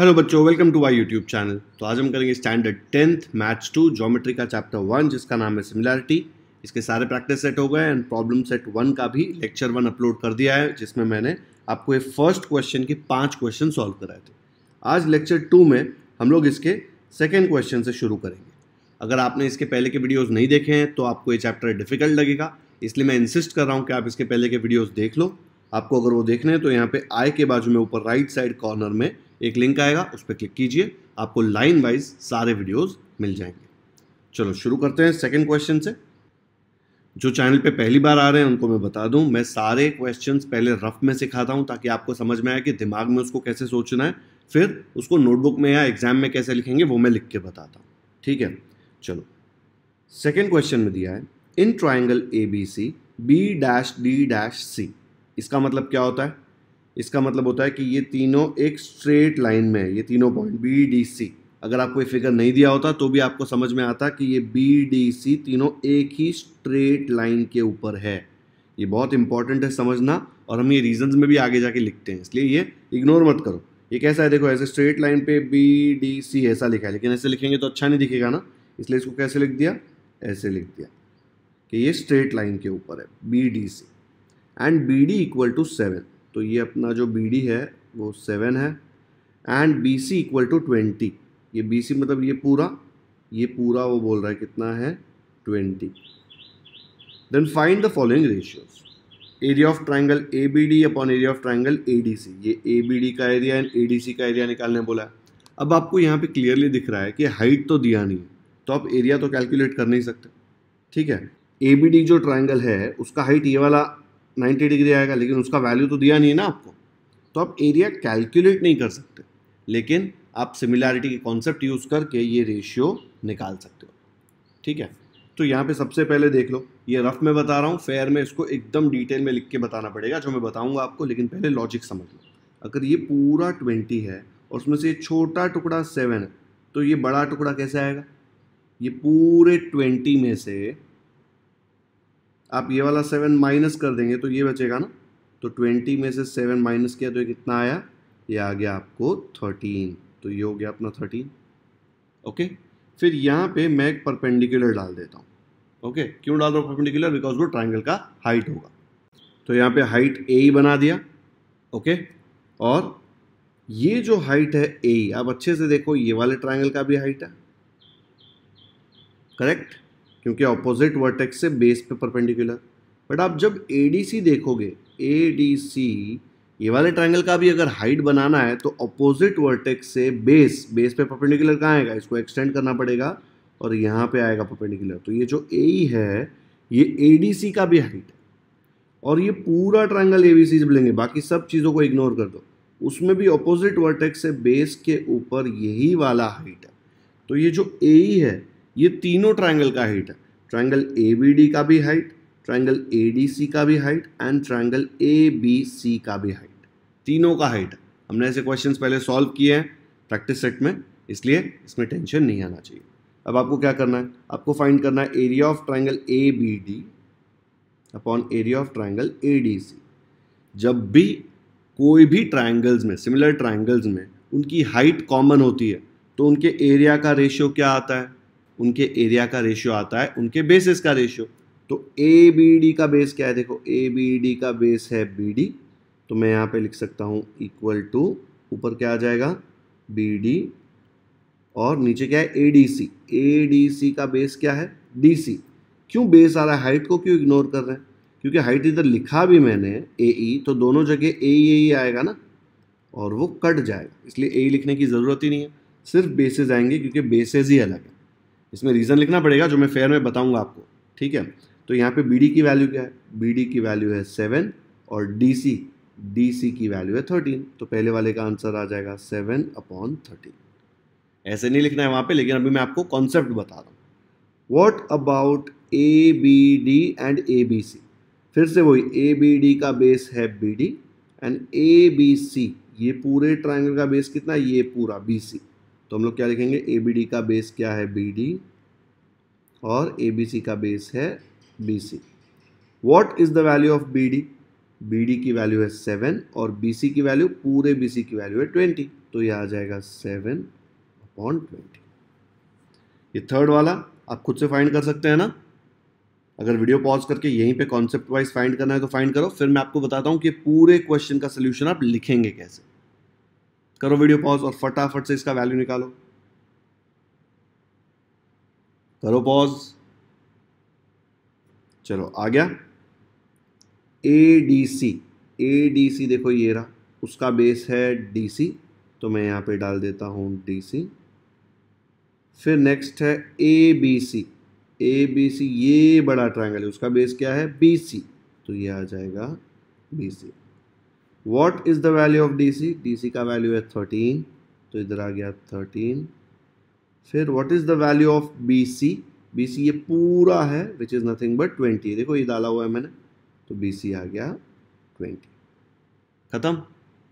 Hello बच्चों welcome to my YouTube channel तो आज हम करेंगे standard tenth maths two geometry का चैप्टर वन जिसका नाम है सिमिलैरिटी इसके सारे प्रैक्टिस सेट हो गए एंड प्रॉब्लम सेट वन का भी लेक्चर वन अपलोड कर दिया है जिसमें मैंने आपको ये फर्स्ट क्वेश्चन के पाँच क्वेश्चन सॉल्व कराए थे आज लेक्चर टू में हम लोग इसके सेकेंड क्वेश्चन से शुरू करेंगे अगर आपने इसके पहले के वीडियोज़ नहीं देखे हैं तो आपको ये चैप्टर डिफिकल्ट लगेगा इसलिए मैं इंसिस्ट कर रहा हूँ कि आप इसके पहले के वीडियोज़ देख लो आपको अगर वो देखने हैं तो यहाँ पे आई के बाजू में ऊपर राइट साइड कॉर्नर में एक लिंक आएगा उस पर क्लिक कीजिए आपको लाइन वाइज सारे वीडियोज़ मिल जाएंगे चलो शुरू करते हैं सेकेंड क्वेश्चन से जो चैनल पे पहली बार आ रहे हैं उनको मैं बता दूं मैं सारे क्वेश्चंस पहले रफ में सिखाता हूं ताकि आपको समझ में आए कि दिमाग में उसको कैसे सोचना है फिर उसको नोटबुक में या एग्जाम में कैसे लिखेंगे वो मैं लिख के बताता हूँ ठीक है चलो सेकेंड क्वेश्चन में दिया है in triangle A B C B dash D dash C इसका मतलब क्या होता है इसका मतलब होता है कि ये तीनों एक स्ट्रेट लाइन में है ये तीनों पॉइंट बी डी सी अगर आपको ये फिगर नहीं दिया होता तो भी आपको समझ में आता कि ये बी डी सी तीनों एक ही स्ट्रेट लाइन के ऊपर है ये बहुत इंपॉर्टेंट है समझना और हम ये रीजंस में भी आगे जाके लिखते हैं इसलिए ये इग्नोर मत करो ये कैसा है देखो ऐसे स्ट्रेट लाइन पे बी डी सी ऐसा लिखा है लेकिन ऐसे लिखेंगे तो अच्छा नहीं दिखेगा ना इसलिए इसको कैसे लिख दिया ऐसे लिख दिया कि ये स्ट्रेट लाइन के ऊपर है B D C and B D equal to seven तो ये अपना जो बी डी है वो सेवन है and B C equal to twenty ये बी सी मतलब ये पूरा ये पूरा वो बोल रहा है कितना है twenty then find the following ratios area of triangle A B D upon area of triangle A D C ये ए बी डी का area and A D C का एरिया निकालने बोला है अब आपको यहाँ पे क्लियरली दिख रहा है कि हाइट तो दिया नहीं है तो आप एरिया तो कैलकुलेट कर नहीं सकते ठीक है ए बी डी जो ट्राइंगल है उसका हाइट ये वाला 90 डिग्री आएगा लेकिन उसका वैल्यू तो दिया नहीं है ना आपको तो आप एरिया कैलकुलेट नहीं कर सकते लेकिन आप सिमिलैरिटी के कॉन्सेप्ट यूज़ करके ये रेशियो निकाल सकते हो ठीक है तो यहाँ पे सबसे पहले देख लो ये रफ में बता रहा हूँ फेयर में इसको एकदम डिटेल में लिख के बताना पड़ेगा जो मैं बताऊँगा आपको लेकिन पहले लॉजिक समझ लो अगर ये पूरा ट्वेंटी है और उसमें से छोटा टुकड़ा सेवन है तो ये बड़ा टुकड़ा कैसे आएगा ये पूरे ट्वेंटी में से आप ये वाला सेवन माइनस कर देंगे तो ये बचेगा ना तो ट्वेंटी में से सेवन माइनस किया तो कितना आया ये आ गया आपको थर्टीन तो ये हो गया अपना थर्टीन ओके फिर यहाँ पे मैं एक परपेंडिकुलर डाल देता हूँ ओके क्यों डाल रहा हूँ परपेंडिकुलर बिकॉज वो ट्राइंगल का हाइट होगा तो यहाँ पे हाइट ए ही बना दिया ओके और ये जो हाइट है ए आप अच्छे से देखो ये वाले ट्राइंगल का भी हाइट है करेक्ट क्योंकि ऑपोजिट वर्टेक्स से बेस पे परपेंडिकुलर बट आप जब ए देखोगे ए ये वाले ट्रायंगल का भी अगर हाइट बनाना है तो ऑपोजिट वर्टेक्स से बेस बेस पे परपेंडिकुलर कहाँ आएगा इसको एक्सटेंड करना पड़ेगा और यहाँ पे आएगा परपेंडिकुलर तो ये जो ए है ये ए का भी हाइट है और ये पूरा ट्रायंगल ए बी सी से लेंगे बाकी सब चीज़ों को इग्नोर कर दो उसमें भी ऑपोजिट वर्टेक्स से बेस के ऊपर यही वाला हाइट है तो ये जो ए है ये तीनों ट्राइंगल का हाइट है ट्राइंगल ए बी डी का भी height triangle A D C का भी height and triangle A B C का भी हाइट तीनों का हाइट हमने ऐसे क्वेश्चन पहले सॉल्व किए हैं प्रैक्टिस सेट में इसलिए इसमें टेंशन नहीं आना चाहिए अब आपको क्या करना है आपको फाइंड करना है area of triangle A B D upon area of triangle A D C जब भी कोई भी ट्राइंगल्स में सिमिलर ट्राइंगल्स में उनकी हाइट कॉमन होती है तो उनके एरिया का रेशियो क्या आता है उनके एरिया का रेशियो आता है उनके बेसिस का रेशियो तो ए बी डी का बेस क्या है देखो ए बी डी का बेस है बी डी तो मैं यहाँ पे लिख सकता हूँ इक्वल टू ऊपर क्या आ जाएगा बी डी और नीचे क्या है ए डी सी ए डी सी का बेस क्या है डी सी क्यों बेस आ रहा है हाइट को क्यों इग्नोर कर रहे हैं क्योंकि हाइट इधर लिखा भी मैंने ए ई e, तो दोनों जगह ए ई ए आएगा ना और वो कट जाएगा इसलिए ए लिखने की ज़रूरत ही नहीं है सिर्फ बेसेज आएंगे क्योंकि बेसेज ही अलग है इसमें रीज़न लिखना पड़ेगा जो मैं फेयर में बताऊँगा आपको ठीक है तो यहाँ पे बी की वैल्यू क्या है बी की वैल्यू है सेवन और डी सी डी सी की वैल्यू है थर्टीन तो पहले वाले का आंसर आ जाएगा सेवन अपॉन थर्टीन ऐसे नहीं लिखना है वहाँ पे लेकिन अभी मैं आपको कॉन्सेप्ट बता रहा हूँ what about A B D and A B C फिर से वही ए बी डी का बेस है B D and A B C ये पूरे ट्राइंगल का बेस कितना है ये पूरा बी सी तो हम लोग क्या लिखेंगे ए बी डी का बेस क्या है बी डी और ए बी सी का बेस है B C what is the value of B D B D की वैल्यू है सेवन और बी सी की वैल्यू पूरे बी सी की वैल्यू है ट्वेंटी तो ये आ जाएगा सेवन अपॉन ट्वेंटी ये थर्ड वाला आप खुद से फाइंड कर सकते हैं ना अगर वीडियो पॉज करके यहीं पे कॉन्सेप्ट वाइज फाइंड करना है तो फाइंड करो फिर मैं आपको बताता हूँ कि पूरे क्वेश्चन का सोल्यूशन आप लिखेंगे कैसे करो वीडियो पॉज और फटाफट से इसका वैल्यू निकालो करो पॉज चलो आ गया ए डी सी ए डी सी देखो ये रहा उसका बेस है डी सी तो मैं यहाँ पे डाल देता हूं डी सी फिर नेक्स्ट है A B C A B C ये बड़ा ट्रायंगल है उसका बेस क्या है बी सी तो ये आ जाएगा B C what is the value of D C D C का वैल्यू है थर्टीन तो इधर आ गया थर्टीन फिर what is the value of B C B C ये पूरा है which is nothing but twenty देखो ये डाला हुआ है मैंने तो बी सी आ गया ट्वेंटी ख़त्म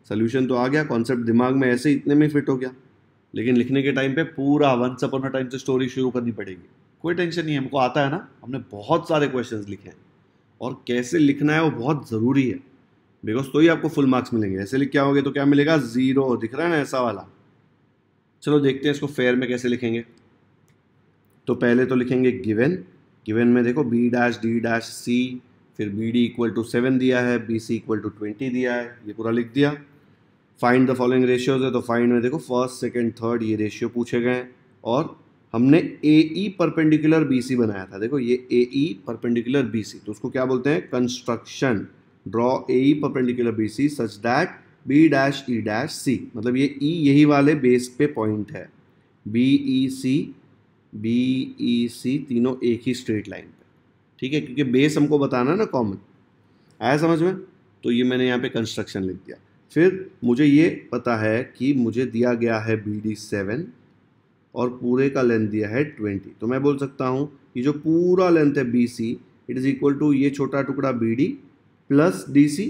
सोल्यूशन तो आ गया कॉन्सेप्ट दिमाग में ऐसे इतने में फिट हो गया लेकिन लिखने के टाइम पे पूरा वन सपन टाइम से स्टोरी शुरू करनी पड़ेगी कोई टेंशन नहीं है हमको आता है ना हमने बहुत सारे क्वेश्चंस लिखे हैं और कैसे लिखना है वो बहुत ज़रूरी है बिकॉज तो ही आपको फुल मार्क्स मिलेंगे ऐसे लिख क्या हो तो क्या मिलेगा ज़ीरो दिख रहा है ना ऐसा वाला चलो देखते हैं इसको फेयर में कैसे लिखेंगे तो पहले तो लिखेंगे गिवन गिवन में देखो B dash D dash C फिर B D equal to seven दिया है B C equal to twenty दिया है ये पूरा लिख दिया फाइंड द फॉलोइंग रेशियोज है तो फाइंड में देखो फर्स्ट सेकेंड थर्ड ये रेशियो पूछे गए और हमने ए ई परपेंडिकुलर बी सी बनाया था देखो ये ए ई परपेंडिकुलर बी सी तो उसको क्या बोलते हैं construction draw a perpendicular B C such that B dash E dash C मतलब ये ई e यही वाले बेस पे पॉइंट है B E C B E सी तीनों एक ही स्ट्रेट लाइन पे ठीक है क्योंकि बेस हमको बताना है ना कॉमन आया समझ में तो ये मैंने यहाँ पे कंस्ट्रक्शन लिख दिया फिर मुझे ये पता है कि मुझे दिया गया है बी डी सेवन और पूरे का लेंथ दिया है ट्वेंटी तो मैं बोल सकता हूँ कि जो पूरा लेंथ है B C it is equal to ये छोटा टुकड़ा B D plus D C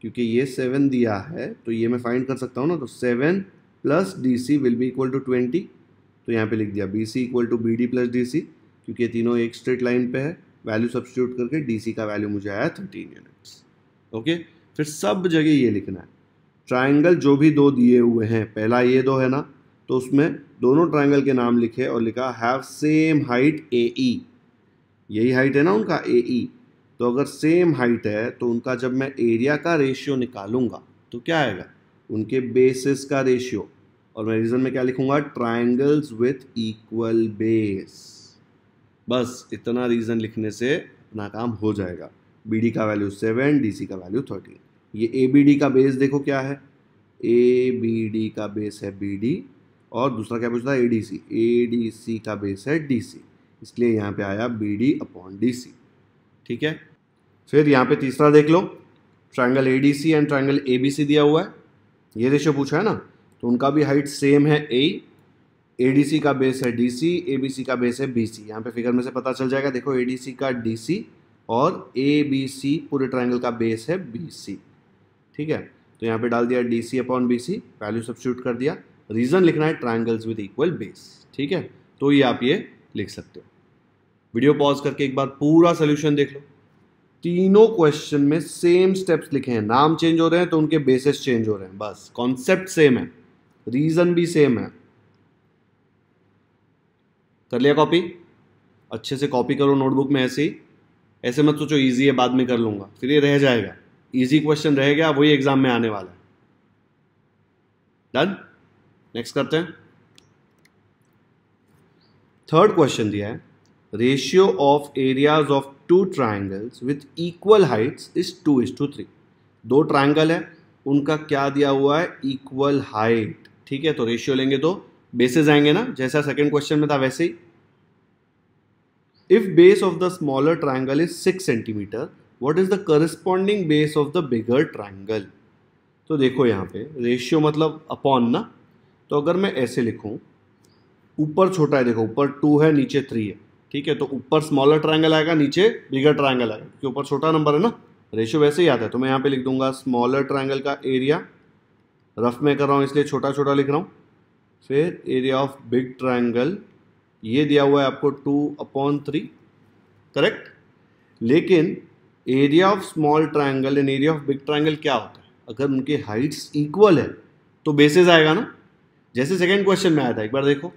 क्योंकि ये सेवन दिया है तो ये मैं फाइंड कर सकता हूँ ना तो seven plus D C will be equal to twenty तो यहाँ पे लिख दिया B C equal to B D plus D C क्योंकि ये तीनों एक स्ट्रेट लाइन पे है वैल्यू सब्सिट्यूट करके डी सी का वैल्यू मुझे आया थर्टीन यूनिट्स ओके फिर सब जगह ये लिखना है ट्राइंगल जो भी दो दिए हुए हैं पहला ये दो है ना तो उसमें दोनों ट्राइंगल के नाम लिखे और लिखा have same height A E यही हाइट है ना उनका ए ई e। तो अगर सेम हाइट है तो उनका जब मैं एरिया का रेशियो निकालूंगा तो क्या आएगा उनके बेसिस का रेशियो और मैं रीज़न में क्या लिखूंगा ट्राइंगल्स विथ इक्वल बेस बस इतना रीज़न लिखने से अपना काम हो जाएगा बी डी का वैल्यू सेवन डी सी का वैल्यू थर्टीन ये ए बी डी का बेस देखो क्या है ए बी डी का बेस है बी डी और दूसरा क्या पूछता है ए डी सी ए डी सी का बेस है डी सी इसलिए यहाँ पे आया B D upon D C ठीक है फिर यहाँ पे तीसरा देख लो triangle A D C and triangle A B C दिया हुआ है ये रेशो पूछा है ना तो उनका भी हाइट सेम है ए ए डी सी का बेस है डी सी ए बी सी का बेस है बी सी यहाँ पे फिगर में से पता चल जाएगा देखो ए डी सी का डी सी और ए बी सी पूरे ट्राइंगल का बेस है बी सी ठीक है तो यहाँ पे डाल दिया D C upon B C value शूट कर दिया रीज़न लिखना है ट्राइंगल्स विद इक्वल बेस ठीक है तो ये आप ये लिख सकते हो वीडियो पॉज करके एक बार पूरा सोल्यूशन देख लो तीनों क्वेश्चन में सेम स्टेप्स लिखे हैं नाम चेंज हो रहे हैं तो उनके बेसिस चेंज हो रहे हैं बस कॉन्सेप्ट सेम है रीजन भी सेम है कर लिया कॉपी अच्छे से कॉपी करो नोटबुक में ऐसे ही ऐसे मत सोचो ईजी है बाद में कर लूंगा फिर ये रह जाएगा ईजी क्वेश्चन रह गया वही एग्जाम में आने वाला है डन नेक्स्ट करते हैं थर्ड क्वेश्चन दिया है ratio of areas of two triangles with equal heights is two is to three दो ट्राइंगल है उनका क्या दिया हुआ है इक्वल हाइट ठीक है तो रेशियो लेंगे तो बेसिस आएंगे ना जैसा सेकेंड क्वेश्चन में था वैसे ही if base of the smaller triangle is six centimetre what is the corresponding base of the bigger triangle तो देखो यहाँ पे रेशियो मतलब अपॉन ना तो अगर मैं ऐसे लिखूँ ऊपर छोटा है देखो ऊपर टू है नीचे थ्री है ठीक है तो ऊपर स्मॉलर ट्राइंगल आएगा नीचे बिगर ट्राइंगल आएगा क्योंकि ऊपर छोटा नंबर है ना रेशियो वैसे ही आता है तो मैं यहाँ पे लिख दूंगा स्मॉलर ट्राइंगल का एरिया रफ में कर रहा हूँ इसलिए छोटा छोटा लिख रहा हूँ फिर एरिया ऑफ बिग ट्राइंगल ये दिया हुआ है आपको टू अपॉन थ्री करेक्ट लेकिन area of small triangle and area of big triangle क्या होता है अगर उनके हाइट्स इक्वल है तो बेसिस आएगा ना जैसे सेकेंड क्वेश्चन में आया था एक बार देखो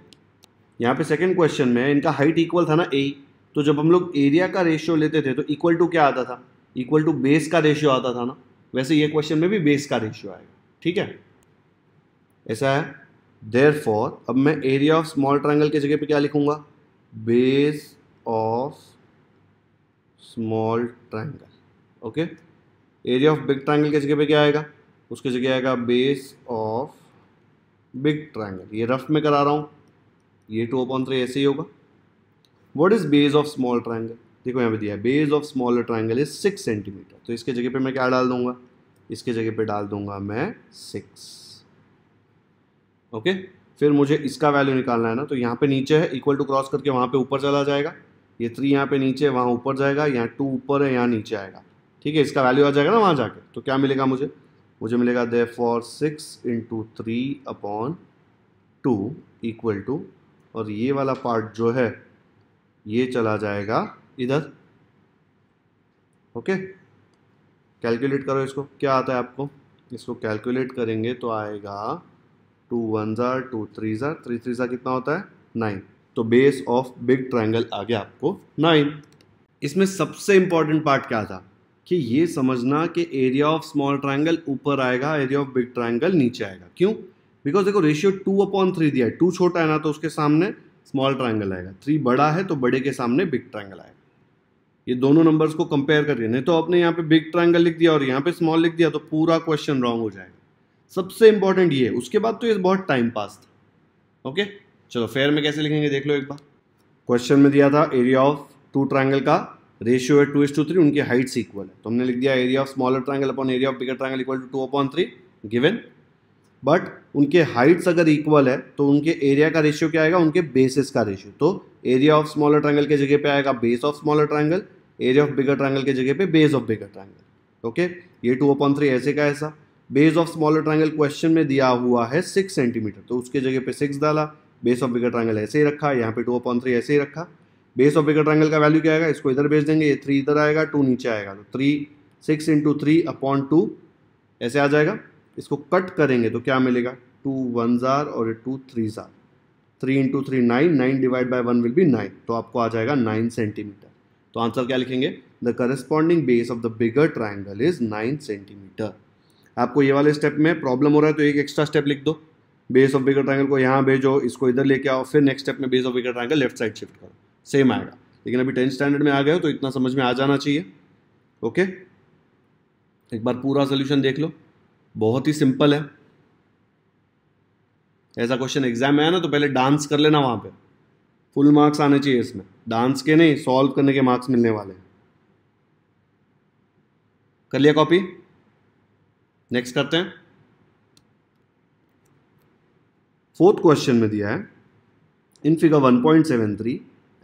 यहाँ पे सेकंड क्वेश्चन में इनका हाइट इक्वल था ना ए तो जब हम लोग एरिया का रेशियो लेते थे तो इक्वल टू क्या आता था इक्वल टू बेस का रेशियो आता था ना वैसे ये क्वेश्चन में भी बेस का रेशियो आएगा ठीक है ऐसा है देर फॉर अब मैं एरिया ऑफ स्मॉल ट्राइंगल की जगह पे क्या लिखूंगा base of small triangle okay area of big triangle की जगह पे क्या आएगा उसकी जगह आएगा बेस ऑफ बिग ट्राइंगल ये रफ में करा रहा हूँ ये टू अपॉन थ्री ऐसे ही होगा what is base of small triangle देखो यहाँ पे दिया है base of smaller triangle is six centimetre तो इसके जगह पे मैं क्या डाल दूंगा इसके जगह पे डाल दूंगा मैं सिक्स ओके फिर मुझे इसका वैल्यू निकालना है ना तो यहाँ पे नीचे है इक्वल टू क्रॉस करके वहाँ पे ऊपर चला जाएगा ये थ्री यहाँ पे नीचे है वहाँ ऊपर जाएगा यहाँ टू ऊपर है यहाँ नीचे आएगा ठीक है इसका वैल्यू आ जाएगा ना वहाँ जाके तो क्या मिलेगा मुझे मुझे मिलेगा therefore six into three upon two equal to और ये वाला पार्ट जो है ये चला जाएगा इधर ओके कैलकुलेट करो इसको क्या आता है आपको इसको कैलकुलेट करेंगे तो आएगा टू वन ज़ार टू थ्री ज़ार थ्री थ्री ज़ार कितना होता है नाइन तो बेस ऑफ बिग ट्रायंगल आ गया आपको नाइन इसमें सबसे इम्पॉर्टेंट पार्ट क्या था कि ये समझना कि एरिया ऑफ स्मॉल ट्रायंगल ऊपर आएगा एरिया ऑफ बिग ट्रायंगल नीचे आएगा क्यों बिकॉज देखो रेशियो टू अपॉन थ्री दिया है टू छोटा है ना तो उसके सामने स्मॉल ट्राइंगल आएगा थ्री बड़ा है तो बड़े के सामने बिग ट्राइंगल आएगा ये दोनों नंबर्स को कंपेयर करिए नहीं तो आपने यहाँ पे बिग ट्राइंगल लिख दिया और यहाँ पे स्मॉल लिख दिया तो पूरा क्वेश्चन रॉन्ग हो जाएगा सबसे इंपॉर्टेंट ये उसके बाद तो ये बहुत टाइम पास था ओके चलो फेयर में कैसे लिखेंगे देख लो एक बार क्वेश्चन में दिया था एरिया ऑफ टू ट्राइंगल का रेशियो है टू इज टू थ्री उनकी हाइट्स इक्वल है तो हमने लिख दिया area of smaller triangle upon area of bigger triangle equal to two upon three given but उनके हाइट्स अगर इक्वल है तो उनके एरिया का रेशियो क्या आएगा उनके बेसिस का रेशियो तो एरिया ऑफ स्मॉलर ट्रायंगल के जगह पे आएगा base of smaller triangle area of bigger triangle के जगह पे base of bigger triangle okay ये टू ओपन थ्री ऐसे का ऐसा base of smaller triangle question में दिया हुआ है सिक्स सेंटीमीटर तो उसके जगह पे सिक्स डाला बेस ऑफ बिगर ट्रायंगल ऐसे ही रखा यहाँ पे टू ओपन थ्री ऐसे ही रखा बेस ऑफ बिगर ट्रायंगल का वैल्यू क्या आएगा इसको इधर भेज देंगे ये थ्री इधर आएगा टू नीचे आएगा तो three six into three upon two ऐसे आ जाएगा इसको कट करेंगे तो क्या मिलेगा टू वन ज़ार और टू थ्री ज़ार three into three nine nine divide by one will be nine तो आपको आ जाएगा नाइन सेंटीमीटर तो आंसर क्या लिखेंगे the corresponding base of the bigger triangle is nine centimetre आपको ये वाले स्टेप में प्रॉब्लम हो रहा है तो एक एक्स्ट्रा स्टेप लिख दो बेस ऑफ बिगर ट्राइंगल को यहाँ भेजो इसको इधर लेके आओ फिर नेक्स्ट स्टेप में base of bigger triangle left side shift करो सेम आएगा लेकिन अभी टेंथ स्टैंडर्ड में आ गए हो तो इतना समझ में आ जाना चाहिए ओके एक बार पूरा सोल्यूशन देख लो बहुत ही सिंपल है ऐसा क्वेश्चन एग्जाम में आया ना तो पहले डांस कर लेना वहां पे फुल मार्क्स आने चाहिए इसमें डांस के नहीं सॉल्व करने के मार्क्स मिलने वाले हैं कर लिया कॉपी नेक्स्ट करते हैं फोर्थ क्वेश्चन में दिया है in figure 1.73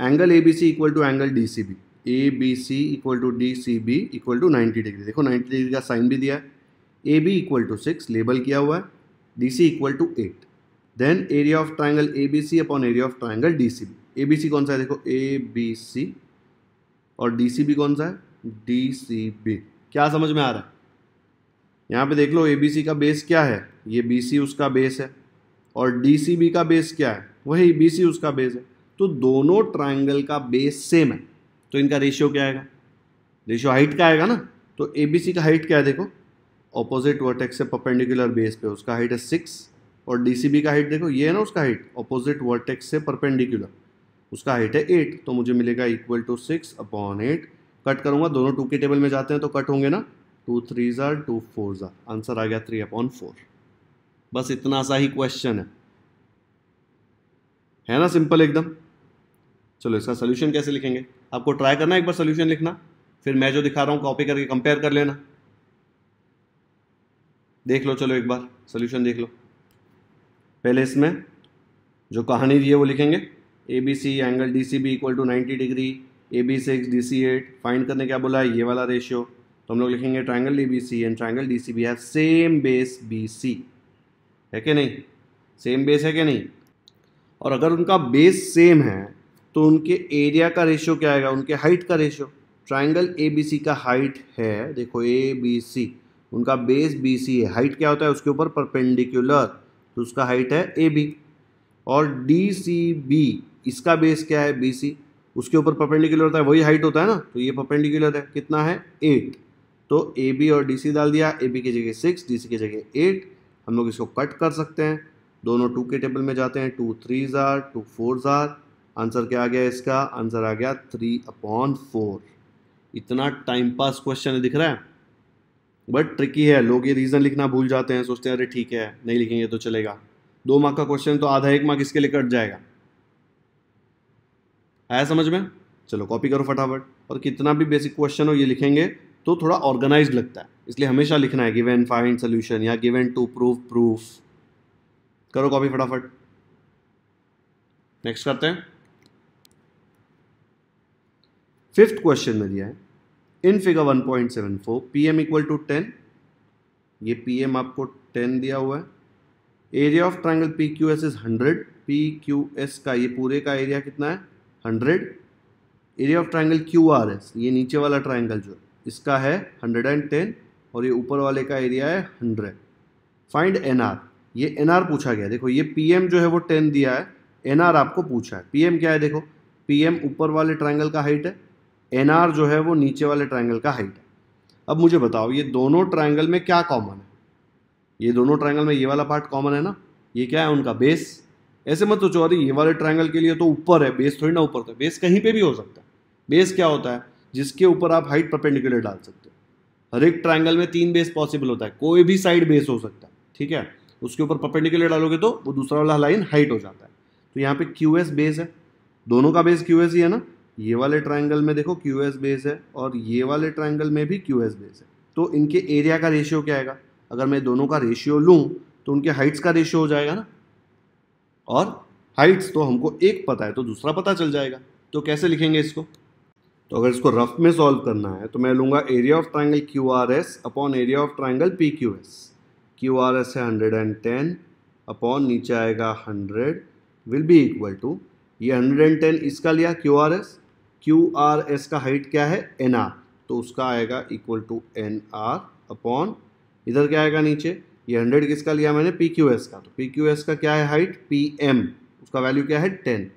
angle A B C equal to angle D C B A B C equal to D C B equal to ninety degree देखो 90 डिग्री का साइन भी दिया है A B equal to six label किया हुआ है D C equal to eight then area of triangle A B C upon area of triangle D C B A B C कौन सा है देखो ए बी सी और डी सी बी कौन सा है डी सी बी क्या समझ में आ रहा है यहाँ पे देख लो ए बी सी का बेस क्या है ये बी सी उसका बेस है और डी सी बी का बेस क्या है वही बी सी उसका बेस है तो दोनों ट्राइंगल का बेस सेम है तो इनका रेशियो क्या आएगा रेशियो हाइट का आएगा ना तो ए बी सी का हाइट क्या है देखो ऑपोजिट वर्टेक्स से परपेंडिकुलर बेस पे उसका हाइट है सिक्स और डी का हाइट देखो ये है ना उसका हाइट ऑपोजिट वर्टेक्स से परपेंडिकुलर उसका हाइट है एट तो मुझे मिलेगा equal to six upon eight cut करूंगा दोनों टू के टेबल में जाते हैं तो कट होंगे ना टू थ्री ज़ार टू फोर ज़ार आंसर आ गया थ्री अपॉन फोर बस इतना सा ही क्वेश्चन है है ना सिंपल एकदम चलो इसका सोल्यूशन कैसे लिखेंगे आपको ट्राई करना एक बार सोल्यूशन लिखना फिर मैं जो दिखा रहा हूँ कॉपी करके कंपेयर कर लेना देख लो चलो एक बार सोल्यूशन देख लो पहले इसमें जो कहानी दी है वो लिखेंगे A B C angle D C B equal to ninety degree A B six D C eight find करने क्या बोला है ये वाला रेशियो तो हम लोग लिखेंगे triangle A B C and triangle D C B है सेम बेस बी सी है कि नहीं सेम बेस है कि नहीं और अगर उनका बेस सेम है तो उनके एरिया का रेशियो क्या आएगा उनके हाइट का ratio triangle A B C का हाइट है देखो ए बी सी उनका बेस बी सी है हाइट क्या होता है उसके ऊपर परपेंडिकुलर तो उसका हाइट है ए बी और डी सी बी इसका बेस क्या है बी सी उसके ऊपर परपेंडिकुलर होता है वही हाइट होता है ना तो ये परपेंडिकुलर है कितना है एट तो ए बी और डी सी डाल दिया ए बी की जगह सिक्स डी सी की जगह एट हम लोग इसको कट कर सकते हैं दोनों टू के टेबल में जाते हैं टू थ्री ज़ार टू फोर ज़ार आंसर क्या आ गया इसका आंसर आ गया थ्री अपॉन फोर इतना टाइम पास क्वेश्चन दिख रहा है बट ट्रिकी है लोग ये रीज़न लिखना भूल जाते हैं सोचते हैं अरे ठीक है नहीं लिखेंगे तो चलेगा दो मार्क का क्वेश्चन तो आधा एक मार्क इसके लिए कट जाएगा आया समझ में चलो कॉपी करो फटाफट और कितना भी बेसिक क्वेश्चन हो ये लिखेंगे तो थोड़ा ऑर्गेनाइज लगता है इसलिए हमेशा लिखना है गिवेन फाइंड सोल्यूशन या गिवेन टू प्रूव प्रूफ करो कॉपी फटाफट नेक्स्ट करते हैं फिफ्थ क्वेश्चन में दिया है in figure 1.74 point seven four P M equal to ten ये पी एम आपको टेन दिया हुआ है area of triangle P Q S is hundred P Q S का ये पूरे का एरिया कितना है hundred area of triangle Q R S ये नीचे वाला ट्राइंगल जो इसका है हंड्रेड एंड टेन और ये ऊपर वाले का एरिया है हंड्रेड फाइंड एन आर ये एन आर पूछा गया देखो ये पी एम जो है वो टेन दिया है एन आर आपको पूछा है पी एम क्या है देखो पी एम ऊपर वाले ट्राइंगल का हाइट है एन जो है वो नीचे वाले ट्राइंगल का हाइट है अब मुझे बताओ ये दोनों ट्राइंगल में क्या कॉमन है ये दोनों ट्राइंगल में ये वाला पार्ट कॉमन है ना ये क्या है उनका बेस ऐसे मत सोचो अरे ये वाले ट्राइंगल के लिए तो ऊपर है बेस थोड़ी ना ऊपर था बेस कहीं पर भी हो सकता है बेस क्या होता है जिसके ऊपर आप हाइट परपेंडिकुलर डाल सकते हो हर एक ट्राइंगल में तीन बेस पॉसिबल होता है कोई भी साइड बेस हो सकता है ठीक है उसके ऊपर परपेंडिकुलर डालोगे तो वो दूसरा वाला लाइन हाइट हो जाता है तो यहाँ पे क्यू बेस है दोनों का बेस क्यू ही है ना ये वाले ट्राइंगल में देखो क्यू एस बेस है और ये वाले ट्राइंगल में भी क्यू एस बेस है तो इनके एरिया का रेशियो क्या आएगा अगर मैं दोनों का रेशियो लूँ तो उनके हाइट्स का रेशियो हो जाएगा ना और हाइट्स तो हमको एक पता है तो दूसरा पता चल जाएगा तो कैसे लिखेंगे इसको तो अगर इसको रफ में सॉल्व करना है तो मैं लूँगा area of triangle Q R S upon area of triangle P Q S Q R S है हंड्रेड एंड टेन अपॉन नीचे आएगा hundred will be equal to ये हंड्रेड एंड टेन इसका लिया Q R S Q R S का height क्या है N R तो उसका आएगा equal to N R upon इधर क्या आएगा नीचे ये हंड्रेड किसका लिया मैंने पी क्यू एस का तो पी क्यू एस का क्या है हाइट पी एम उसका वैल्यू क्या है टेन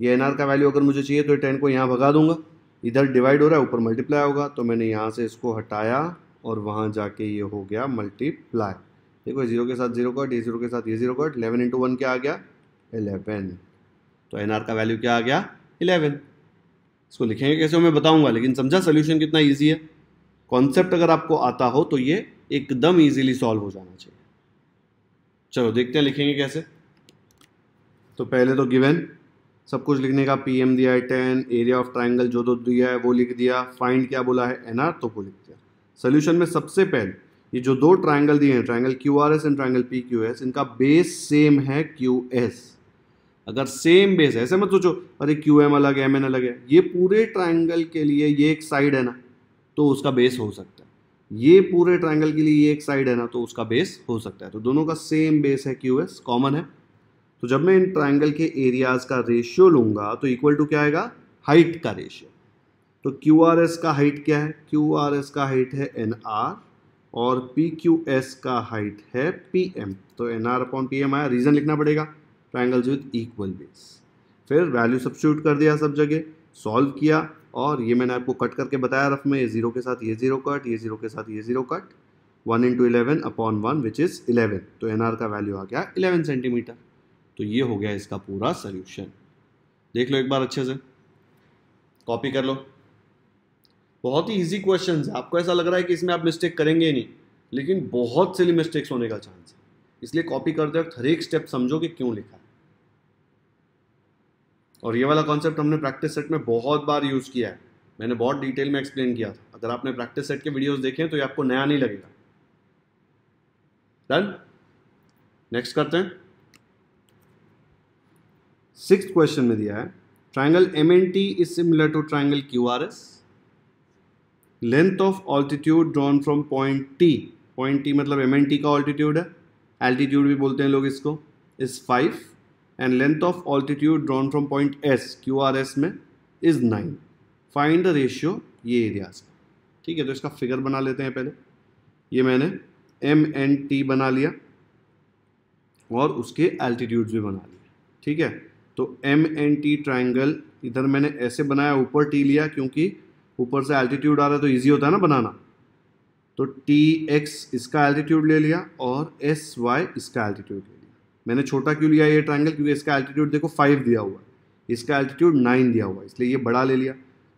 ये एन आर का वैल्यू अगर मुझे चाहिए तो टेन को यहाँ भगा दूंगा इधर डिवाइड हो रहा है ऊपर मल्टीप्लाई होगा तो मैंने यहाँ से इसको हटाया और वहाँ जाके ये हो गया मल्टीप्लाई देखो जीरो के साथ जीरो कट ये जीरो के साथ ये zero cut eleven into one क्या आ गया एलेवन तो एन आर का वैल्यू क्या आ गया इलेवन इसको लिखेंगे कैसे मैं बताऊंगा लेकिन समझा सोल्यूशन कितना ईजी है कॉन्सेप्ट अगर आपको आता हो तो ये एकदम ईजिली सॉल्व हो जाना चाहिए चलो देखते हैं लिखेंगे कैसे तो पहले तो गिवन सब कुछ लिखने का पीएम दिया है टेन एरिया ऑफ ट्राइंगल जो दो तो दिया है वो लिख दिया फाइंड क्या बोला है एनआर तो वो लिख दिया सोल्यूशन में सबसे पहले ये जो दो ट्राइंगल दिए हैं triangle Q R S and triangle P Q S इनका बेस सेम है क्यू एस अगर सेम बेस है ऐसे मत सोचो अरे क्यू एम अलग है एम एन अलग है ये पूरे ट्राइंगल के लिए ये एक साइड है ना तो उसका बेस हो सकता है ये पूरे ट्राइंगल के लिए ये एक साइड है ना तो उसका बेस हो सकता है तो दोनों का सेम बेस है क्यू एस कॉमन है तो जब मैं इन ट्राइंगल के एरियाज का रेशियो लूंगा तो इक्वल टू क्या आएगा हाइट का रेशियो तो क्यू आर एस का हाइट क्या है क्यू आर एस का हाइट है एन आर और पी क्यू एस का हाइट है पी एम तो N R upon P M आया रीज़न लिखना पड़ेगा ट्राइंगल्स विद इक्वल बेस फिर वैल्यू सब्सिट्यूट कर दिया सब जगह सॉल्व किया और ये मैंने आपको कट करके बताया रफ में ये जीरो के साथ ये जीरो कट ये जीरो के साथ ये zero cut one into eleven upon one which is eleven तो एन का वैल्यू आ गया इलेवन सेंटीमीटर तो ये हो गया इसका पूरा सोल्यूशन देख लो एक बार अच्छे से कॉपी कर लो बहुत ही इजी क्वेश्चन है आपको ऐसा लग रहा है कि इसमें आप मिस्टेक करेंगे ही नहीं लेकिन बहुत सिली मिस्टेक्स होने का चांस है इसलिए कॉपी करते वक्त हर एक स्टेप समझो कि क्यों लिखा है और ये वाला कॉन्सेप्ट हमने प्रैक्टिस सेट में बहुत बार यूज़ किया है मैंने बहुत डिटेल में एक्सप्लेन किया था अगर आपने प्रैक्टिस सेट के वीडियोस देखे तो ये आपको नया नहीं लगेगा डन नेक्स्ट करते हैं सिक्स क्वेश्चन में दिया है triangle M N T is similar to triangle Q R S length of altitude drawn from point T point T मतलब एम एन टी का ऑल्टीट्यूड है एल्टीट्यूड भी बोलते हैं लोग इसको is five and length of altitude drawn from point S Q R S में is nine find the ratio ये एरियाज का ठीक है तो इसका फिगर बना लेते हैं पहले ये मैंने एम एन टी बना लिया और उसके एल्टीट्यूड्स भी बना लिए ठीक है तो एम एन टी ट्राइंगल इधर मैंने ऐसे बनाया ऊपर टी लिया क्योंकि ऊपर से एल्टीट्यूड आ रहा है तो ईजी होता है ना बनाना तो टी एक्स इसका एल्टीट्यूड ले लिया और एस वाई इसका एल्टीट्यूड ले लिया मैंने छोटा क्यों लिया ये ट्राइंगल क्योंकि इसका एल्टीट्यूड देखो फाइव दिया हुआ है इसका एल्टीट्यूड नाइन दिया हुआ है इसलिए ये बड़ा ले लिया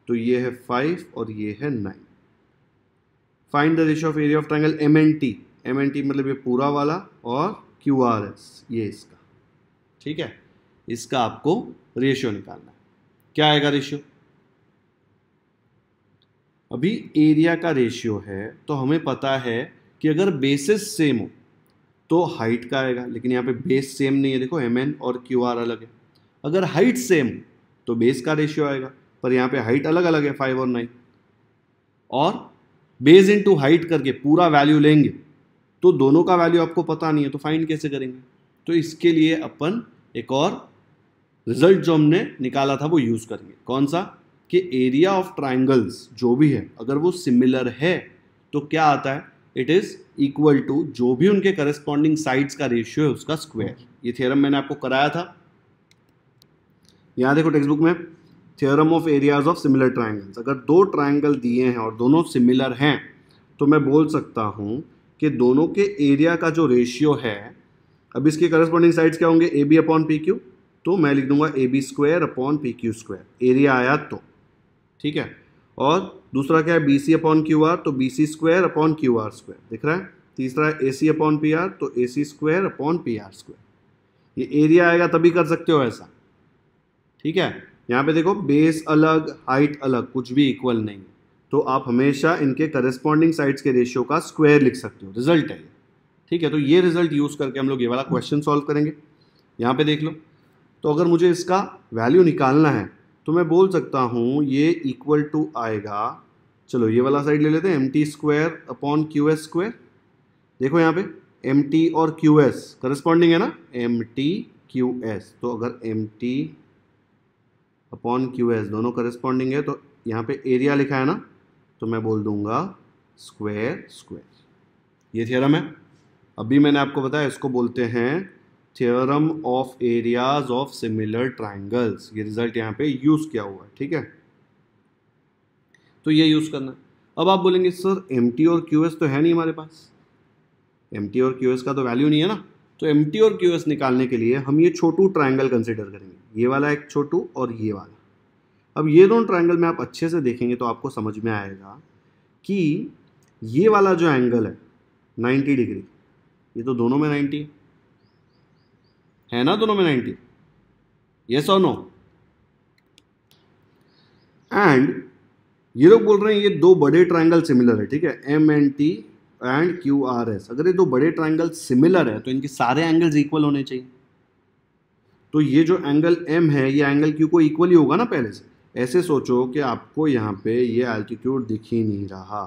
तो ये है फाइव और ये है nine find the ratio of area of triangle M N T M N T मतलब ये पूरा वाला और क्यू आर एस ये इसका ठीक है इसका आपको रेशियो निकालना है क्या आएगा रेशियो अभी एरिया का रेशियो है तो हमें पता है कि अगर बेसिस सेम हो तो हाइट का आएगा लेकिन यहाँ पे बेस सेम नहीं है देखो एम एन और क्यू आर अलग है अगर हाइट सेम तो बेस का रेशियो आएगा पर यहाँ पे हाइट अलग अलग है फाइव और नाइन और बेस टू हाइट करके पूरा वैल्यू लेंगे तो दोनों का वैल्यू आपको पता नहीं है तो फाइंड कैसे करेंगे तो इसके लिए अपन एक और रिजल्ट जो हमने निकाला था वो यूज़ करेंगे कौन सा कि एरिया ऑफ ट्राइंगल्स जो भी है अगर वो सिमिलर है तो क्या आता है इट इज़ इक्वल टू जो भी उनके करस्पॉन्डिंग साइड्स का रेशियो है उसका स्क्वायर ये थ्योरम मैंने आपको कराया था यहाँ देखो टेक्स्ट बुक में theorem of areas of similar triangles अगर दो ट्राइंगल दिए हैं और दोनों सिमिलर हैं तो मैं बोल सकता हूँ कि दोनों के एरिया का जो रेशियो है अब इसके करस्पॉन्डिंग साइड्स क्या होंगे A B upon P Q तो मैं लिख दूंगा A B square upon P Q square area आया तो ठीक है और दूसरा क्या है B C upon Q R तो B C square upon Q R square दिख रहा है तीसरा है A C upon P R तो A C square upon P R square ये एरिया आएगा तभी कर सकते हो ऐसा ठीक है यहाँ पे देखो बेस अलग हाइट अलग कुछ भी इक्वल नहीं है तो आप हमेशा इनके करस्पॉन्डिंग साइड्स के रेशियो का स्क्वायर लिख सकते हो रिजल्ट है ठीक है तो ये रिजल्ट यूज़ करके हम लोग ये वाला क्वेश्चन सॉल्व करेंगे यहाँ पे देख लो तो अगर मुझे इसका वैल्यू निकालना है तो मैं बोल सकता हूँ ये इक्वल टू आएगा चलो ये वाला साइड ले लेते हैं M T square upon Q S square देखो यहाँ पे एम टी और क्यू एस करस्पॉन्डिंग है ना एम टी क्यू एस तो अगर M T upon Q S दोनों करस्पॉन्डिंग है तो यहाँ पे एरिया लिखा है ना तो मैं बोल दूंगा स्क्वायर स्क्वायर ये थियरम है अभी मैंने आपको बताया इसको बोलते हैं theorem of areas of similar triangles ये रिजल्ट यहाँ पे यूज़ किया हुआ है ठीक है तो ये यूज़ करना अब आप बोलेंगे सर एम और क्यू तो है नहीं हमारे पास एम और क्यू का तो वैल्यू नहीं है ना तो एम और क्यू निकालने के लिए हम ये छोटू ट्राइंगल कंसिडर करेंगे ये वाला एक छोटू और ये वाला अब ये दोनों ट्राइंगल में आप अच्छे से देखेंगे तो आपको समझ में आएगा कि ये वाला जो एंगल है 90 डिग्री ये तो दोनों में 90 है है ना दोनों में 90 यस और नो एंड ये लोग बोल रहे हैं ये दो बड़े ट्राइंगल सिमिलर है ठीक है M N T and Q R S अगर ये दो बड़े ट्राइंगल सिमिलर है तो इनके सारे एंगल्स इक्वल होने चाहिए तो ये जो एंगल एम है ये एंगल क्यू को इक्वल ही होगा ना पहले से ऐसे सोचो कि आपको यहाँ पे ये एल्टीट्यूड दिख ही नहीं रहा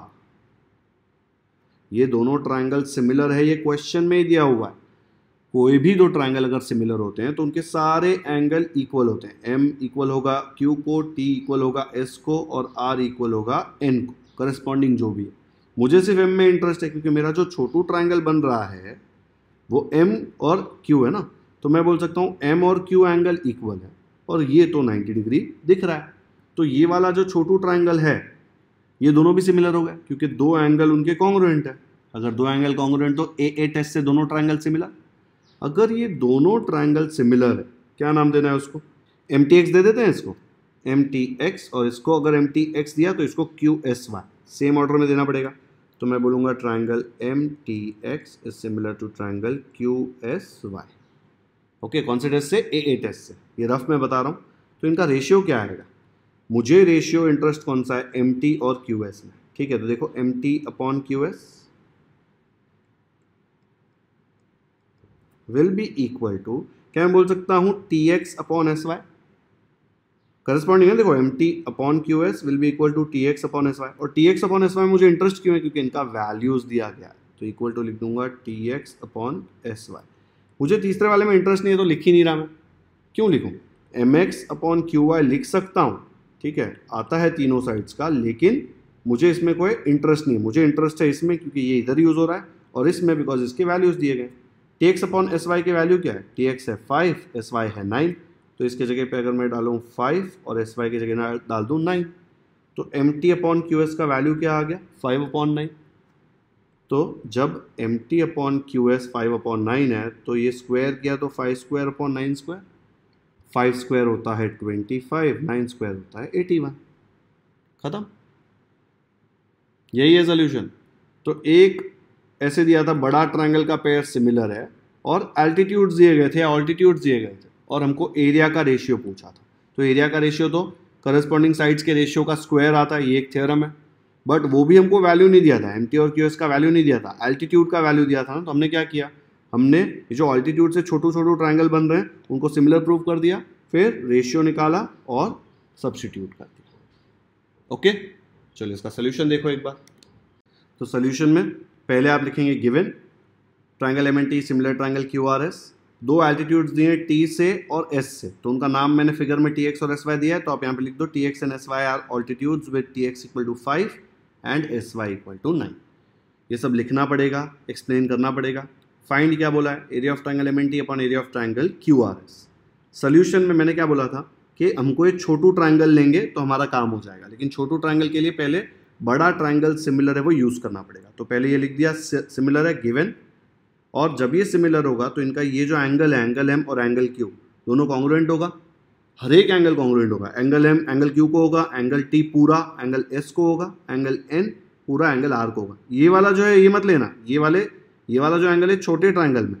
ये दोनों ट्राइंगल सिमिलर है ये क्वेश्चन में ही दिया हुआ है कोई भी दो ट्राइंगल अगर सिमिलर होते हैं तो उनके सारे एंगल इक्वल होते हैं एम इक्वल होगा क्यू को टी इक्वल होगा एस को और आर इक्वल होगा एन को करस्पॉन्डिंग जो भी है मुझे सिर्फ एम में इंटरेस्ट है क्योंकि मेरा जो छोटू ट्राइंगल बन रहा है वो एम और क्यू है ना तो मैं बोल सकता हूँ एम और क्यू एंगल इक्वल है और ये तो नाइन्टी डिग्री दिख रहा है तो ये वाला जो छोटू ट्राइंगल है ये दोनों भी सिमिलर हो गए क्योंकि दो एंगल उनके कॉन्ग्रेंट है अगर दो एंगल कॉन्ग्रेंट तो ए ए टेस्ट से दोनों ट्राइंगल सिमिलर अगर ये दोनों ट्राइंगल सिमिलर है क्या नाम देना है उसको एम टी एक्स दे देते हैं इसको एम टी एक्स और इसको अगर एम टी एक्स दिया तो इसको Q S Y same order में देना पड़ेगा तो मैं बोलूँगा triangle M T X is similar to triangle Q S Y okay कौन से टेस्ट से ए ए टेस्ट से ये रफ में बता रहा हूँ तो इनका रेशियो क्या आएगा मुझे रेशियो इंटरेस्ट कौन सा है एम टी और क्यू एस में ठीक है तो देखो M T upon Q S will be equal to क्या मैं बोल सकता हूँ T X upon S Y corresponding है देखो M T upon Q S will be equal to T X upon S Y और T X upon S Y मुझे interest क्यों है क्योंकि इनका वैल्यूज दिया गया है तो इक्वल टू लिख दूंगा T X upon S Y मुझे तीसरे वाले में इंटरेस्ट नहीं है तो लिख ही नहीं रहा मैं क्यों लिखूँ M X upon Q Y लिख सकता हूँ ठीक है आता है तीनों साइड्स का लेकिन मुझे इसमें कोई इंटरेस्ट नहीं है मुझे इंटरेस्ट है इसमें क्योंकि ये इधर यूज़ हो रहा है और इसमें बिकॉज इसके वैल्यूज़ दिए गए T X upon S Y की वैल्यू क्या है टी एक्स है फाइव एस वाई है नाइन तो इसके जगह पे अगर मैं डालूँ फाइव और एस वाई की जगह डाल दूँ नाइन तो M T upon Q S का वैल्यू क्या आ गया फाइव अपॉन नाइन तो जब M T upon Q S five upon nine है तो ये स्क्वायर किया तो five square upon nine square five square होता है ट्वेंटी फाइव नाइन स्क्वायर होता है एटी वन ख़त्म यही है सोल्यूशन तो एक ऐसे दिया था बड़ा ट्राइंगल का पेयर सिमिलर है और एल्टीट्यूड दिए गए थे ऑल्टीट्यूड दिए गए थे और हमको एरिया का रेशियो पूछा था तो एरिया का रेशियो तो करस्पॉन्डिंग साइड्स के रेशियो का स्क्वायर आता है ये एक थ्योरम है बट वो भी हमको वैल्यू नहीं दिया था एम और क्यू का वैल्यू नहीं दिया था एल्टीट्यूड का वैल्यू दिया था ना तो हमने क्या किया हमने जो ऑल्टीट्यूड से छोटू छोटू ट्राइंगल बन रहे हैं उनको सिमिलर प्रूव कर दिया फिर रेशियो निकाला और सब्सटीट्यूट कर दिया ओके चलिए इसका सोल्यूशन देखो एक बार तो सोल्यूशन में पहले आप लिखेंगे given triangle M N T similar triangle Q R S दो एल्टीट्यूड्स दिए टी से और एस से तो उनका नाम मैंने फिगर में टी एक्स और एस वाई दिया है तो आप यहाँ पे लिख दो T X and S Y are altitudes with T X equal to five and S Y equal to nine ये सब लिखना पड़ेगा एक्सप्लेन करना पड़ेगा फाइंड क्या बोला है area of triangle M N T upon area of triangle Q R S solution में मैंने क्या बोला था कि हमको एक छोटू ट्राइंगल लेंगे तो हमारा काम हो जाएगा लेकिन छोटू ट्राइंगल के लिए पहले बड़ा ट्राइंगल सिमिलर है वो यूज़ करना पड़ेगा तो पहले ये लिख दिया सिमिलर है गिवन और जब ये सिमिलर होगा तो इनका ये जो एंगल है एंगल एम और एंगल क्यू दोनों कॉन्ग्रेंट होगा हर एक एंगल कॉन्ग्रेंट होगा एंगल एम एंगल क्यू को होगा एंगल टी पूरा एंगल एस को होगा एंगल एन पूरा एंगल आर को होगा ये वाला जो है ये मत लेना ये वाले ये वाला जो एंगल है छोटे ट्राइंगल में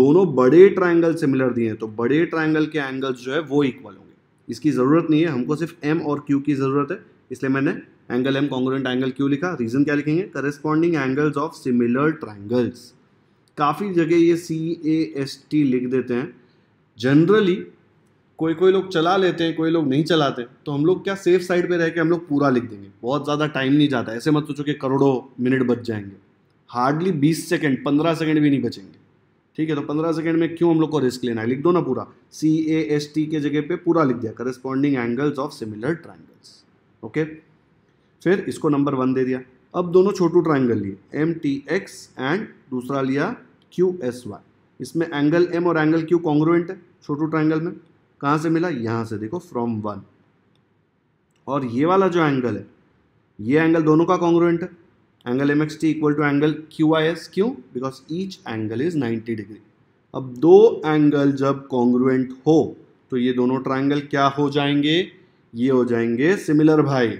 दोनों बड़े ट्राइंगल सिमिलर दिए हैं तो बड़े ट्राइंगल के एंगल्स जो है वो इक्वल होंगे इसकी ज़रूरत नहीं है हमको सिर्फ एम और क्यू की ज़रूरत है इसलिए मैंने एंगल एम कॉन्ग्रेंट एंगल क्यों लिखा रीजन क्या लिखेंगे corresponding angles of similar triangles काफ़ी जगह ये सी ए एस टी लिख देते हैं जनरली कोई कोई लोग चला लेते हैं कोई लोग नहीं चलाते तो हम लोग क्या सेफ साइड पे रह के हम लोग पूरा लिख देंगे बहुत ज़्यादा टाइम नहीं जाता ऐसे मत सोचो कि करोड़ों मिनट बच जाएंगे हार्डली बीस सेकेंड पंद्रह सेकेंड भी नहीं बचेंगे ठीक है तो पंद्रह सेकेंड में क्यों हम लोग को रिस्क लेना है लिख दो ना पूरा सी ए एस टी के जगह पे पूरा लिख दिया corresponding angles of similar triangles okay फिर इसको नंबर वन दे दिया अब दोनों छोटू ट्राइंगल लिए एम टी एक्स एंड दूसरा लिया क्यू एस वाई इसमें एंगल एम और एंगल क्यू कॉन्ग्रुएंट है छोटू ट्राइंगल में कहाँ से मिला यहाँ से देखो फ्रॉम वन और ये वाला जो एंगल है ये एंगल दोनों का कॉन्ग्रुएंट है angle M X T equal to angle Q I S Q because each angle is ninety degree अब दो एंगल जब कॉन्ग्रोवेंट हो तो ये दोनों ट्राइंगल क्या हो जाएंगे ये हो जाएंगे सिमिलर भाई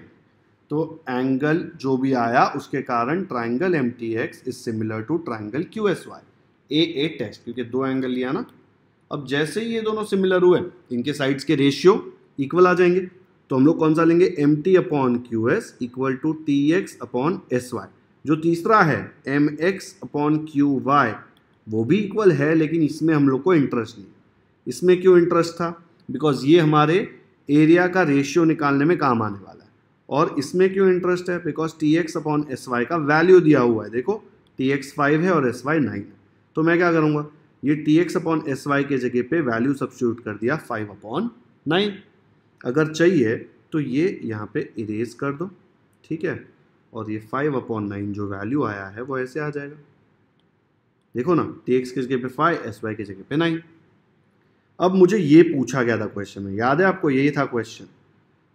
तो एंगल जो भी आया उसके कारण triangle M T X is similar to triangle Q S Y A A test क्योंकि दो एंगल लिया ना अब जैसे ही ये दोनों सिमिलर हुए इनके साइड्स के रेशियो इक्वल आ जाएंगे तो हम लोग कौन सा लेंगे M T upon Q S equal to T X upon S Y जो तीसरा है M X upon Q Y वो भी इक्वल है लेकिन इसमें हम लोग को इंटरेस्ट नहीं इसमें क्यों इंटरेस्ट था बिकॉज ये हमारे एरिया का रेशियो निकालने में काम आने वाला और इसमें क्यों इंटरेस्ट है because T X upon S Y का वैल्यू दिया हुआ है देखो टी एक्स फाइव है और एस वाई नाइन है तो मैं क्या करूँगा ये T X upon S Y के जगह पे वैल्यू सब्सिट्यूट कर दिया फाइव अपॉन नाइन अगर चाहिए तो ये यहाँ पे इरेज कर दो ठीक है और ये फाइव अपॉन नाइन जो वैल्यू आया है वो ऐसे आ जाएगा देखो ना टी एक्स की जगह पे फाइव एस वाई की जगह पे नाइन अब मुझे ये पूछा गया था क्वेश्चन में याद है आपको यही था क्वेश्चन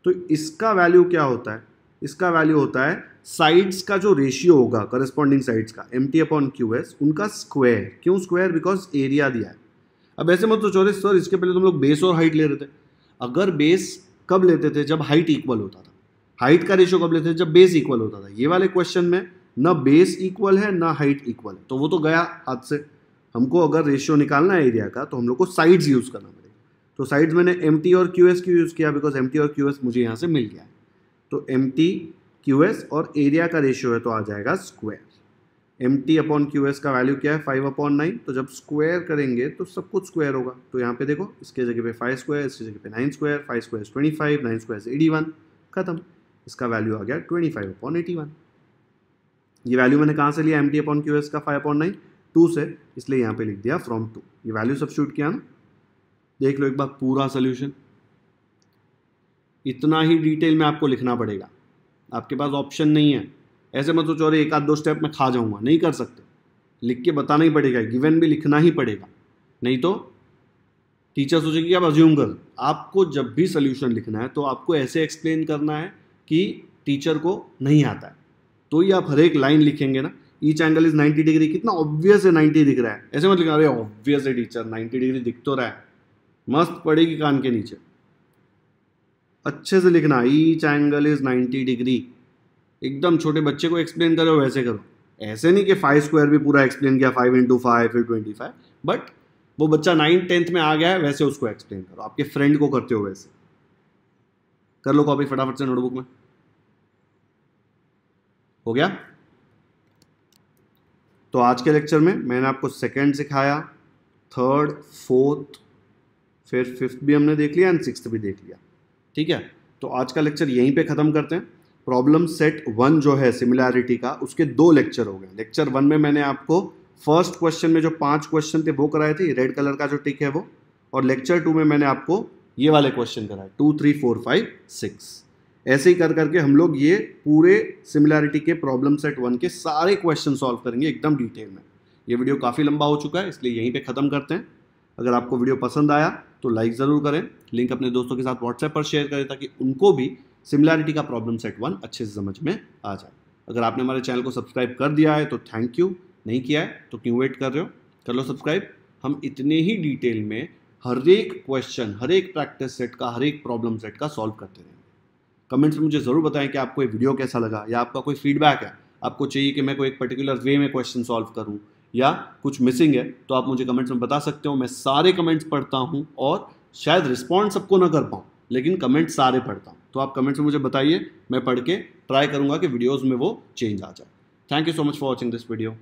तो इसका वैल्यू क्या होता है इसका वैल्यू होता है साइड्स का जो रेशियो होगा करस्पॉन्डिंग साइड्स का M T upon Q S उनका स्क्वायर क्यों स्क्वायर बिकॉज एरिया दिया है अब ऐसे मत सोचो सर इसके पहले तुम लोग बेस और हाइट ले रहे थे अगर बेस कब लेते थे जब हाइट इक्वल होता था हाइट का रेशियो कब लेते थे जब बेस इक्वल होता था ये वाले क्वेश्चन में ना बेस इक्वल है ना हाइट इक्वल है तो वो तो गया हाथ से हमको अगर रेशियो निकालना है एरिया का तो हम लोग को साइड्स यूज़ करना पड़ेगा तो साइड मैंने एम और क्यू एस क्यों यूज़ किया बिकॉज एम और क्यू मुझे यहाँ से मिल गया तो एम क्यू एस और एरिया का रेशियो है तो आ जाएगा square M T upon Q S का वैल्यू क्या है फाइव अपॉन नाइन तो जब स्क्वायर करेंगे तो सब कुछ स्क्वायर होगा तो यहाँ पे देखो इसके जगह पे फाइव स्क्वायर इसके जगह पे nine square five square twenty five nine square eighty one खत्म इसका वैल्यू आ गया twenty five upon eighty one ये वैल्यू मैंने कहाँ से लिया M T upon Q S का फाइव अपॉन नाइन टू से इसलिए यहाँ पे लिख दिया फ्रॉम टू ये वैल्यू सब्सिट्यूट किया ना देख लो एक बार पूरा सोल्यूशन इतना ही डिटेल में आपको लिखना पड़ेगा आपके पास ऑप्शन नहीं है ऐसे मत सोचो अरे एक आध दो स्टेप में खा जाऊंगा नहीं कर सकते लिख के बताना ही पड़ेगा गिवन भी लिखना ही पड़ेगा नहीं तो टीचर सोचेगी आप अज्यूम कर आपको जब भी सोल्यूशन लिखना है तो आपको ऐसे एक्सप्लेन करना है कि टीचर को नहीं आता है तो ही आप हर एक लाइन लिखेंगे ना ईच एंगल इज 90 डिग्री कितना ऑब्वियस है 90 दिख रहा है ऐसे मत लिखना अरे ऑब्वियस है टीचर 90 डिग्री दिख तो रहा है मस्त पड़ेगी कान के नीचे अच्छे से लिखना ईच एंगल इज 90 डिग्री एकदम छोटे बच्चे को एक्सप्लेन करो वैसे करो ऐसे नहीं कि फाइव स्क्वायर भी पूरा एक्सप्लेन किया फाइव इंटू फाइव फिर ट्वेंटी फाइव बट वो बच्चा नाइन टेंथ में आ गया है वैसे उसको एक्सप्लेन करो आपके फ्रेंड को करते हो वैसे कर लो कॉपी फटाफट से नोटबुक में हो गया तो आज के लेक्चर में मैंने आपको सेकेंड सिखाया थर्ड फोर्थ फिर फिफ्थ भी हमने देख लिया एंड सिक्स भी देख लिया ठीक है तो आज का लेक्चर यहीं पे ख़त्म करते हैं प्रॉब्लम सेट वन जो है सिमिलैरिटी का उसके दो लेक्चर हो गए लेक्चर वन में मैंने आपको फर्स्ट क्वेश्चन में जो पांच क्वेश्चन थे वो कराए थे रेड कलर का जो टिक है वो और लेक्चर टू में मैंने आपको ये वाले क्वेश्चन कराए two three four five six ऐसे ही कर करके हम लोग ये पूरे सिमिलैरिटी के प्रॉब्लम सेट वन के सारे क्वेश्चन सॉल्व करेंगे एकदम डिटेल में ये वीडियो काफ़ी लंबा हो चुका है इसलिए यहीं पर ख़त्म करते हैं अगर आपको वीडियो पसंद आया तो लाइक ज़रूर करें लिंक अपने दोस्तों के साथ व्हाट्सएप पर शेयर करें ताकि उनको भी सिमिलैरिटी का प्रॉब्लम सेट वन अच्छे से समझ में आ जाए अगर आपने हमारे चैनल को सब्सक्राइब कर दिया है तो थैंक यू नहीं किया है तो क्यों वेट कर रहे हो कर लो सब्सक्राइब हम इतने ही डिटेल में हर एक क्वेश्चन हर एक प्रैक्टिस सेट का हर एक प्रॉब्लम सेट का सॉल्व करते रहेंगे कमेंट्स में मुझे ज़रूर बताएं कि आपको ये वीडियो कैसा लगा या आपका कोई फीडबैक है आपको चाहिए कि मैं कोई एक पर्टिकुलर वे में क्वेश्चन सॉल्व करूँ या कुछ मिसिंग है तो आप मुझे कमेंट्स में बता सकते हो मैं सारे कमेंट्स पढ़ता हूँ और शायद रिस्पॉन्ड सबको ना कर पाऊँ लेकिन कमेंट्स सारे पढ़ता हूँ तो आप कमेंट्स में मुझे बताइए मैं पढ़ के ट्राई करूँगा कि वीडियोज़ में वो चेंज आ जाए thank you so much for watching this video